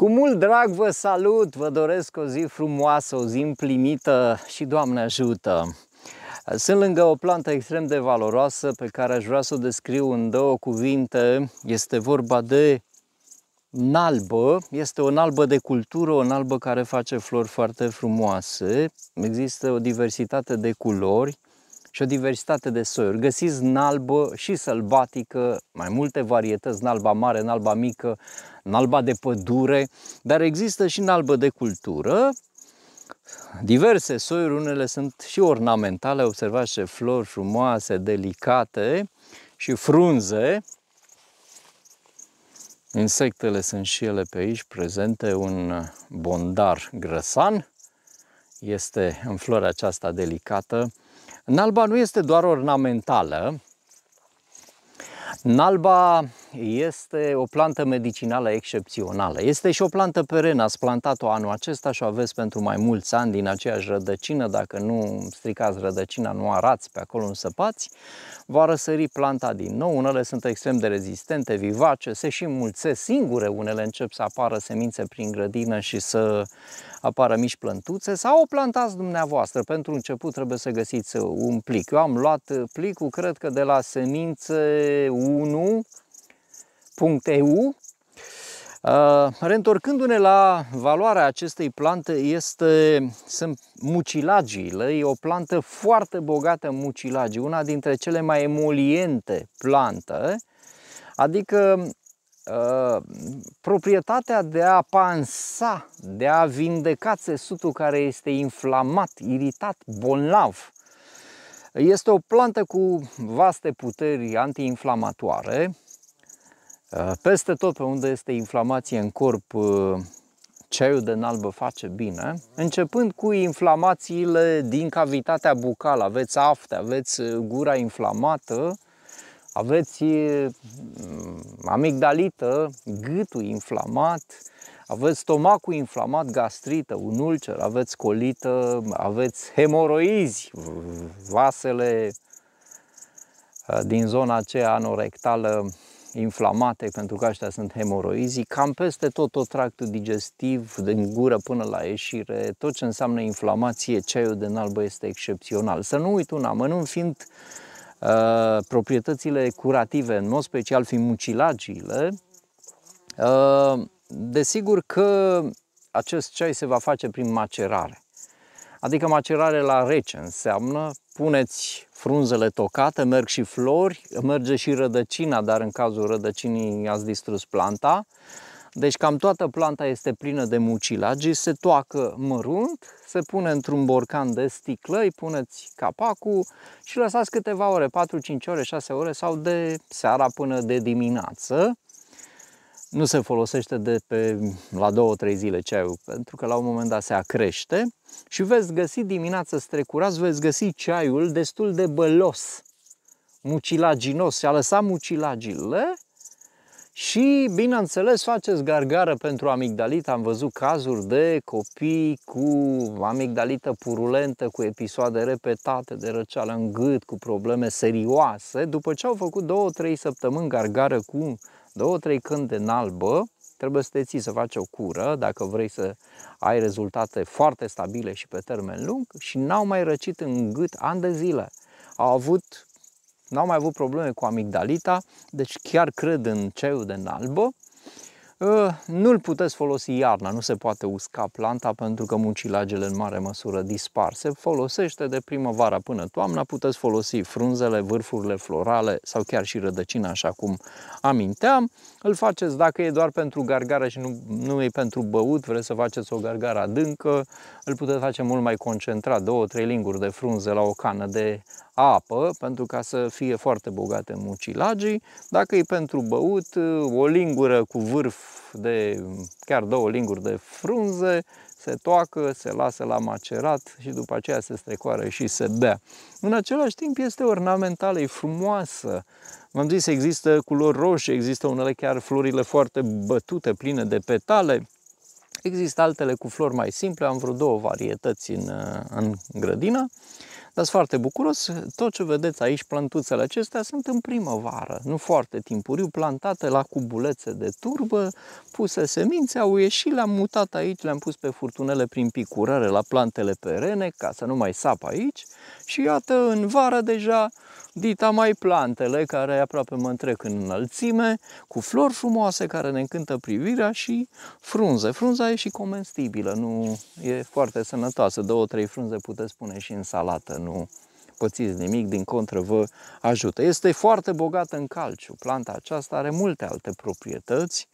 Cu mult drag vă salut, vă doresc o zi frumoasă, o zi împlinită și Doamne ajută! Sunt lângă o plantă extrem de valoroasă pe care aș vrea să o descriu în două cuvinte. Este vorba de nalbă, este o nalbă de cultură, o nalbă care face flori foarte frumoase. Există o diversitate de culori, și o diversitate de soiuri. Găsiți nalbă și sălbatică, mai multe varietăți, nalba mare, nalba mică, nalba de pădure, dar există și nalbă de cultură, diverse soiuri, unele sunt și ornamentale, observați ce flori frumoase, delicate și frunze. Insectele sunt și ele pe aici prezente, un bondar grăsan este în flora aceasta delicată, Nalba nu este doar ornamentală. Nalba este o plantă medicinală excepțională. Este și o plantă perenă, ați plantat-o anul acesta și o aveți pentru mai mulți ani din aceeași rădăcină. Dacă nu stricați rădăcina, nu arați pe acolo, în săpați, va răsări planta din nou. Unele sunt extrem de rezistente, vivace, se și mulțe singure, unele încep să apară semințe prin grădină și să apară mici plântuțe sau o plantați dumneavoastră. Pentru început trebuie să găsiți un plic. Eu am luat plicul, cred că de la semințe 1 www.planteplante.eu Reîntorcându-ne la valoarea acestei plante, este, sunt mucilagiile. E o plantă foarte bogată în mucilagii, una dintre cele mai emoliente plante, adică proprietatea de a pansa, de a vindeca țesutul care este inflamat, iritat, bolnav. Este o plantă cu vaste puteri antiinflamatoare, Uh, peste tot pe unde este inflamație în corp, uh, ceaiul de nalbă face bine, începând cu inflamațiile din cavitatea bucală. Aveți afte, aveți uh, gura inflamată, aveți amigdalită, gâtul inflamat, aveți stomacul inflamat, gastrită, un ulcer, aveți colită, aveți hemoroizi, vasele din zona aceea anorectală inflamate, pentru că astea sunt hemoroizii, cam peste tot, tot tractul digestiv, din gură până la ieșire, tot ce înseamnă inflamație, ceaiul de nalbă este excepțional. Să nu uit un amănunt, fiind uh, proprietățile curative, în mod special fiind mucilagiile, uh, desigur că acest ceai se va face prin macerare. Adică macerare la rece înseamnă puneți frunzele tocate, merg și flori, merge și rădăcina, dar în cazul rădăcinii ați distrus planta. Deci cam toată planta este plină de mucilagi, se toacă mărunt, se pune într-un borcan de sticlă, îi puneți capacul și lăsați câteva ore, 4, 5 ore, 6 ore sau de seara până de dimineață nu se folosește de pe la două, trei zile ceaiul, pentru că la un moment dat se acrește și veți găsi dimineața strecurați, veți găsi ceaiul destul de bălos, mucilaginos, și a lăsat mucilagile și, bineînțeles, faceți gargară pentru amigdalit. Am văzut cazuri de copii cu amigdalită purulentă, cu episoade repetate de răceală în gât, cu probleme serioase, după ce au făcut două, trei săptămâni gargară cu două, trei cânte în albă, trebuie să te ții să faci o cură dacă vrei să ai rezultate foarte stabile și pe termen lung și n-au mai răcit în gât ani de zile. Au avut, n-au mai avut probleme cu amigdalita, deci chiar cred în ceiul de albă. Uh, nu-l puteți folosi iarna, nu se poate usca planta pentru că mucilagele în mare măsură dispar. Se folosește de primăvara până toamna, puteți folosi frunzele, vârfurile florale sau chiar și rădăcina, așa cum aminteam. Îl faceți dacă e doar pentru gargară și nu, nu e pentru băut, vreți să faceți o gargară adâncă, îl puteți face mult mai concentrat, două, trei linguri de frunze la o cană de apă pentru ca să fie foarte bogate mucilagii. Dacă e pentru băut, uh, o lingură cu vârf de chiar două linguri de frunze, se toacă, se lasă la macerat și după aceea se strecoară și se bea. În același timp este ornamentală, e frumoasă. V-am zis, există culori roșii, există unele chiar florile foarte bătute, pline de petale. Există altele cu flori mai simple, am vreo două varietăți în, în grădină. Dar sunt foarte bucuros, tot ce vedeți aici, plantuțele acestea sunt în primăvară, nu foarte timpuriu, plantate la cubulețe de turbă, puse semințe, au ieșit, le-am mutat aici, le-am pus pe furtunele prin picurare la plantele perene, ca să nu mai sap aici. Și iată, în vară deja dita mai plantele, care aproape mă întrec în înălțime, cu flori frumoase care ne încântă privirea și frunze. Frunza e și comestibilă, nu e foarte sănătoasă, două, trei frunze puteți pune și în salată, nu pățiți nimic, din contră vă ajută. Este foarte bogată în calciu. Planta aceasta are multe alte proprietăți.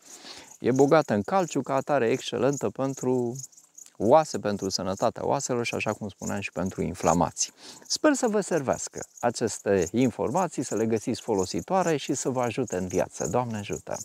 E bogată în calciu, ca atare excelentă pentru oase, pentru sănătatea oaselor și, așa cum spuneam, și pentru inflamații. Sper să vă servească aceste informații, să le găsiți folositoare și să vă ajute în viață. Doamne ajută!